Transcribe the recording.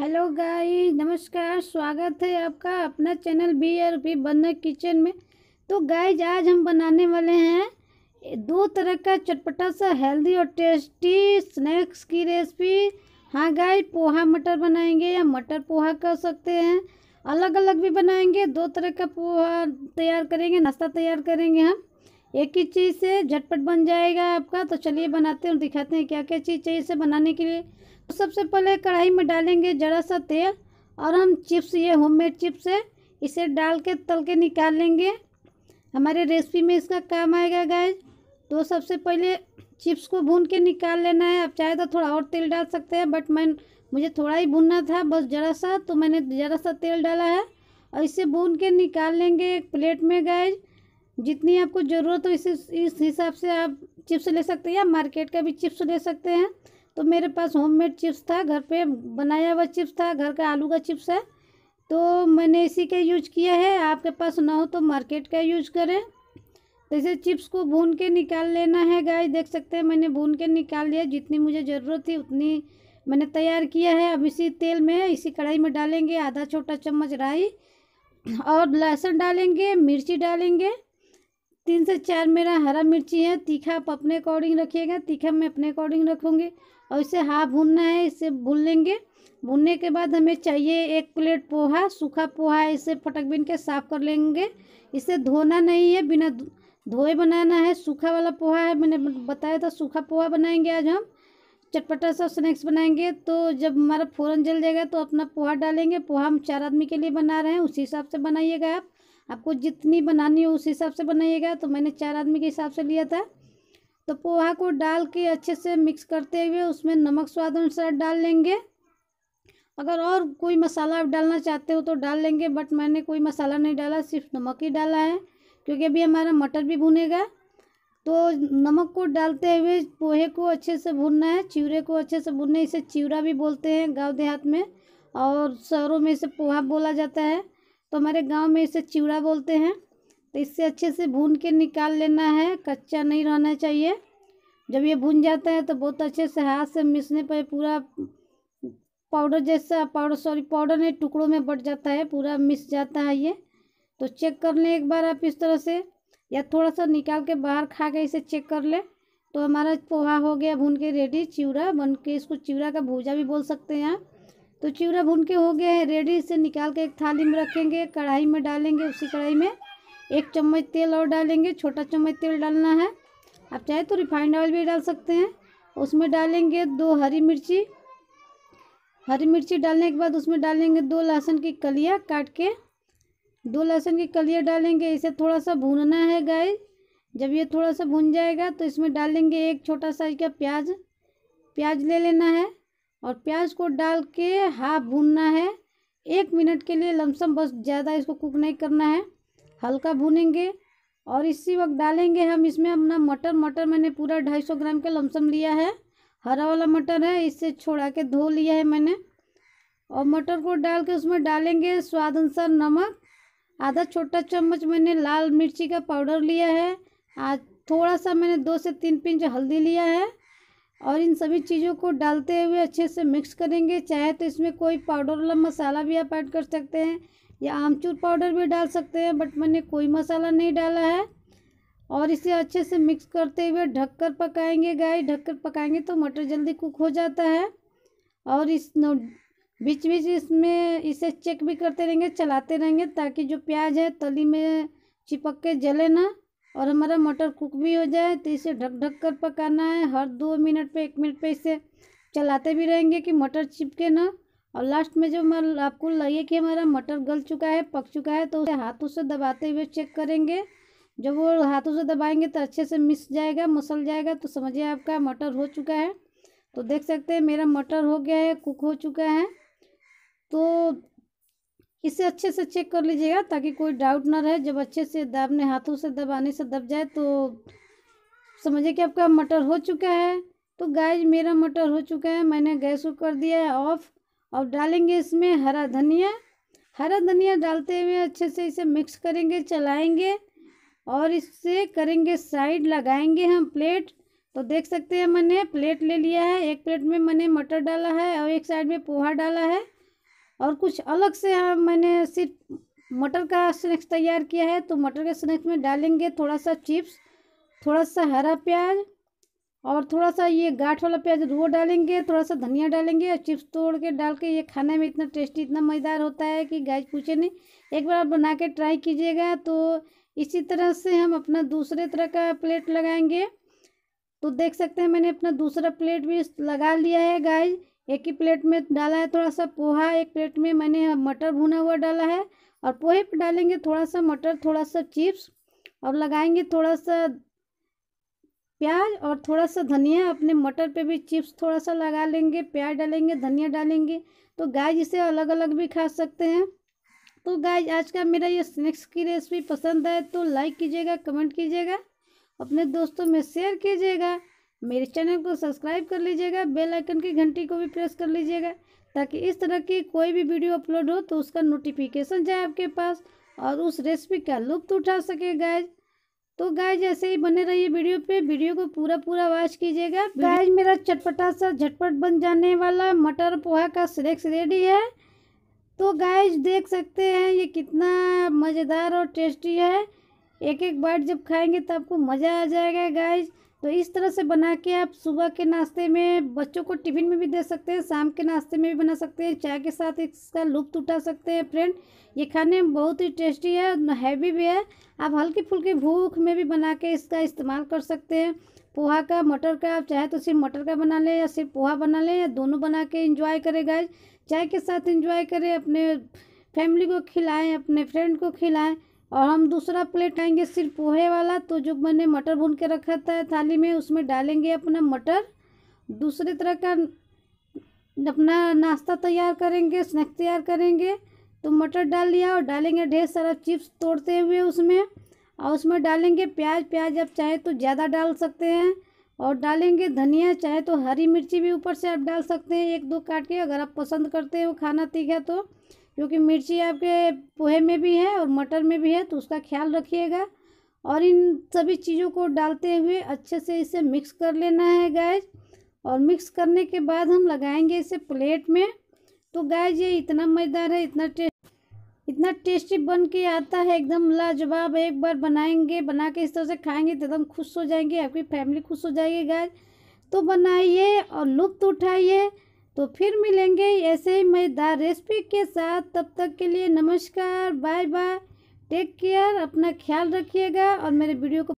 hello guys नमस्कार स्वागत है आपका अपना channel B R P Banna kitchen में तो गाइस आज हम बनाने वाले हैं दो तरह का चटपटा सा हेल्दी और टेस्टी स्नैक्स की रेसिपी हाँ गाइस पोहा मटर बनाएंगे या मटर पोहा कर सकते हैं अलग अलग भी बनाएंगे दो तरह का पोहा तैयार करेंगे नाश्ता तैयार करेंगे हम एक ही चीज़ से झटपट बन जाएगा आपका तो चलिए बनाते हैं और दिखाते हैं क्या क्या चीज़ चाहिए इसे बनाने के लिए तो सबसे पहले कढ़ाई में डालेंगे ज़रा सा तेल और हम चिप्स ये होममेड चिप्स है इसे डाल के तल के निकाल लेंगे हमारे रेसिपी में इसका काम आएगा गाय तो सबसे पहले चिप्स को भून के निकाल लेना है आप चाहे तो थोड़ा और तेल डाल सकते हैं बट मैं मुझे थोड़ा ही भूनना था बस ज़रा सा तो मैंने ज़रा सा तेल डाला है और इसे भून के निकाल लेंगे एक प्लेट में गाय जितनी आपको ज़रूरत हो इस इस हिसाब से आप चिप्स ले सकते हैं या मार्केट का भी चिप्स ले सकते हैं तो मेरे पास होममेड चिप्स था घर पे बनाया हुआ चिप्स था घर का आलू का चिप्स है तो मैंने इसी का यूज किया है आपके पास ना हो तो मार्केट का यूज करें तो इसे चिप्स को भून के निकाल लेना है गाय देख सकते हैं मैंने भून के निकाल लिया जितनी मुझे ज़रूरत थी उतनी मैंने तैयार किया है अब इसी तेल में इसी कढ़ाई में डालेंगे आधा छोटा चम्मच राई और लहसुन डालेंगे मिर्ची डालेंगे तीन से चार मेरा हरा मिर्ची है तीखा आप अपने अकॉर्डिंग रखिएगा तीखा मैं अपने अकॉर्डिंग रखूँगी और इसे हाफ भूनना है इसे भून लेंगे भूनने के बाद हमें चाहिए एक प्लेट पोहा सूखा पोहा इसे फटक बिन के साफ़ कर लेंगे इसे धोना नहीं है बिना धोए बनाना है सूखा वाला पोहा है मैंने बताया था सूखा पोहा बनाएंगे आज हम चटपटा सा स्नैक्स बनाएंगे तो जब हमारा फ़ौरन जल जाएगा तो अपना पोहा डालेंगे पोहा हम चार आदमी के लिए बना रहे हैं उसी हिसाब से बनाइएगा आप आपको जितनी बनानी हो उस हिसाब से बनाइएगा तो मैंने चार आदमी के हिसाब से लिया था तो पोहा को डाल के अच्छे से मिक्स करते हुए उसमें नमक स्वाद अनुसार डाल लेंगे अगर और कोई मसाला आप डालना चाहते हो तो डाल लेंगे बट मैंने कोई मसाला नहीं डाला सिर्फ नमक ही डाला है क्योंकि अभी हमारा मटर भी भुनेगा तो नमक को डालते हुए पोहे को अच्छे से भुनना है चिवड़े को अच्छे से भुनना है इसे चिवड़ा भी बोलते हैं गाँव देहात में और शहरों में इसे पोहा बोला जाता है तो हमारे गांव में इसे चिवड़ा बोलते हैं तो इससे अच्छे से भून के निकाल लेना है कच्चा नहीं रहना चाहिए जब ये भून जाता है तो बहुत अच्छे से हाथ से मिसने पर पूरा पाउडर जैसा पाउडर सॉरी पाउडर नहीं टुकड़ों में बट जाता है पूरा मिस जाता है ये तो चेक कर लें एक बार आप इस तरह से या थोड़ा सा निकाल के बाहर खा के इसे चेक कर लें तो हमारा पोहा हो गया भून के रेडी चिवड़ा बन के इसको चिवड़ा का भूजा भी बोल सकते हैं आप तो चिवड़ा भून के हो गया है रेडी इसे निकाल के एक थाली में रखेंगे कढ़ाई में डालेंगे उसी कढ़ाई में एक चम्मच तेल और डालेंगे छोटा चम्मच तेल डालना है आप चाहे तो रिफाइंड ऑयल भी डाल सकते हैं उसमें डालेंगे दो हरी मिर्ची हरी मिर्ची डालने के बाद उसमें डालेंगे दो लहसुन की कलियाँ काट के दो लहसुन की कलियाँ डालेंगे इसे थोड़ा सा भूनना है गाय जब ये थोड़ा सा भून जाएगा तो इसमें डालेंगे एक छोटा साइज का प्याज प्याज ले लेना है और प्याज को डाल के हाफ भूनना है एक मिनट के लिए लमसम बस ज़्यादा इसको कुक नहीं करना है हल्का भूनेंगे और इसी वक्त डालेंगे हम इसमें अपना मटर मटर मैंने पूरा ढाई सौ ग्राम का लमसम लिया है हरा वाला मटर है इससे छोड़ा के धो लिया है मैंने और मटर को डाल के उसमें डालेंगे स्वाद अनुसार नमक आधा छोटा चम्मच मैंने लाल मिर्ची का पाउडर लिया है आज थोड़ा सा मैंने दो से तीन पिंच हल्दी लिया है और इन सभी चीज़ों को डालते हुए अच्छे से मिक्स करेंगे चाहे तो इसमें कोई पाउडर वाला मसाला भी आप ऐड कर सकते हैं या आमचूर पाउडर भी डाल सकते हैं बट मैंने कोई मसाला नहीं डाला है और इसे अच्छे से मिक्स करते हुए ढककर पकाएंगे गाय ढककर पकाएंगे तो मटर जल्दी कुक हो जाता है और इस बीच बीच इसमें इसे चेक भी करते रहेंगे चलाते रहेंगे ताकि जो प्याज है तली में चिपक के जले ना और हमारा मटर कुक भी हो जाए तो इसे ढक ढक कर पकाना है हर दो मिनट पे एक मिनट पे इसे चलाते भी रहेंगे कि मटर चिपके ना और लास्ट में जब आपको लगे कि हमारा मटर गल चुका है पक चुका है तो उसे हाथों से दबाते हुए चेक करेंगे जब वो हाथों से दबाएंगे तो अच्छे से मिस जाएगा मसल जाएगा तो समझिए आपका मटर हो चुका है तो देख सकते हैं मेरा मटर हो गया है कुक हो चुका है तो इसे अच्छे से चेक कर लीजिएगा ताकि कोई डाउट ना रहे जब अच्छे से दबने हाथों से दबाने से दब जाए तो समझिए कि आपका मटर हो चुका है तो गाय मेरा मटर हो चुका है मैंने गैस को कर दिया है ऑफ और डालेंगे इसमें हरा धनिया हरा धनिया डालते हुए अच्छे से इसे मिक्स करेंगे चलाएंगे और इससे करेंगे साइड लगाएंगे हम प्लेट तो देख सकते हैं मैंने प्लेट ले लिया है एक प्लेट में मैंने मटर डाला है और एक साइड में पोहा डाला है और कुछ अलग से हाँ, मैंने सिर्फ मटर का स्नैक्स तैयार किया है तो मटर के स्नैक्स में डालेंगे थोड़ा सा चिप्स थोड़ा सा हरा प्याज और थोड़ा सा ये गाठ वाला प्याज वो डालेंगे थोड़ा सा धनिया डालेंगे और चिप्स तोड़ के डाल के ये खाने में इतना टेस्टी इतना मज़ेदार होता है कि गाय पूछे नहीं एक बार आप बना के ट्राई कीजिएगा तो इसी तरह से हम अपना दूसरे तरह का प्लेट लगाएंगे तो देख सकते हैं मैंने अपना दूसरा प्लेट भी लगा लिया है गाय एक ही प्लेट में डाला है थोड़ा सा पोहा एक प्लेट में मैंने मटर भुना हुआ डाला है और पोहे पर डालेंगे थोड़ा सा मटर थोड़ा सा चिप्स और लगाएंगे थोड़ा सा प्याज और थोड़ा सा धनिया अपने मटर पे भी चिप्स थोड़ा सा लगा लेंगे प्याज डालेंगे धनिया डालेंगे तो गाय इसे अलग अलग भी खा सकते हैं तो गाय आज का मेरा ये स्नैक्स की रेसिपी पसंद आए तो लाइक कीजिएगा कमेंट कीजिएगा अपने दोस्तों में शेयर कीजिएगा मेरे चैनल को सब्सक्राइब कर लीजिएगा बेल आइकन की घंटी को भी प्रेस कर लीजिएगा ताकि इस तरह की कोई भी वीडियो अपलोड हो तो उसका नोटिफिकेशन जाए आपके पास और उस रेसिपी का लुप्त उठा सके गाय तो गाय जैसे ही बने रहिए वीडियो पे वीडियो को पूरा पूरा वॉच कीजिएगा गाय मेरा चटपटा सा झटपट बन जाने वाला मटर पोहा का स्नैक्स रेडी है तो गाय देख सकते हैं ये कितना मज़ेदार और टेस्टी है एक एक बाइट जब खाएंगे तो आपको मज़ा आ जाएगा गाय तो इस तरह से बना के आप सुबह के नाश्ते में बच्चों को टिफ़िन में भी दे सकते हैं शाम के नाश्ते में भी बना सकते हैं चाय के साथ इसका लुप्त उठा सकते हैं फ्रेंड ये खाने में बहुत ही टेस्टी है हैवी भी है आप हल्की फुल्की भूख में भी बना के इसका इस्तेमाल कर सकते हैं पोहा का मटर का आप चाहे तो सिर्फ मटर का बना लें या सिर्फ पोहा बना लें या दोनों बना के इंजॉय करें गाय चाय के साथ इंजॉय करें अपने फैमिली को खिलाएँ अपने फ्रेंड को खिलाएँ और हम दूसरा प्लेट आएंगे सिर्फ पोहे वाला तो जो मैंने मटर भून के रखा था थाली में उसमें डालेंगे अपना मटर दूसरे तरह का अपना नाश्ता तैयार करेंगे स्नैक्स तैयार करेंगे तो मटर डाल लिया और डालेंगे ढेर सारा चिप्स तोड़ते हुए उसमें और उसमें डालेंगे प्याज प्याज आप चाहे तो ज़्यादा डाल सकते हैं और डालेंगे धनिया चाहे तो हरी मिर्ची भी ऊपर से आप डाल सकते हैं एक दो काट के अगर आप पसंद करते हो खाना तीखा तो क्योंकि मिर्ची आपके पोहे में भी है और मटर में भी है तो उसका ख्याल रखिएगा और इन सभी चीज़ों को डालते हुए अच्छे से इसे मिक्स कर लेना है गैज और मिक्स करने के बाद हम लगाएंगे इसे प्लेट में तो गैज ये इतना मज़ेदार है इतना टेस्ट इतना टेस्टी बन के आता है एकदम लाजवाब एक बार बनाएंगे बना के इस तरह से खाएंगे तो एकदम खुश हो जाएंगे आपकी फैमिली खुश हो जाएगी गैज तो बनाइए और लुत्फ उठाइए तो फिर मिलेंगे ऐसे ही मज़ेदार रेसिपी के साथ तब तक के लिए नमस्कार बाय बाय टेक केयर अपना ख्याल रखिएगा और मेरे वीडियो को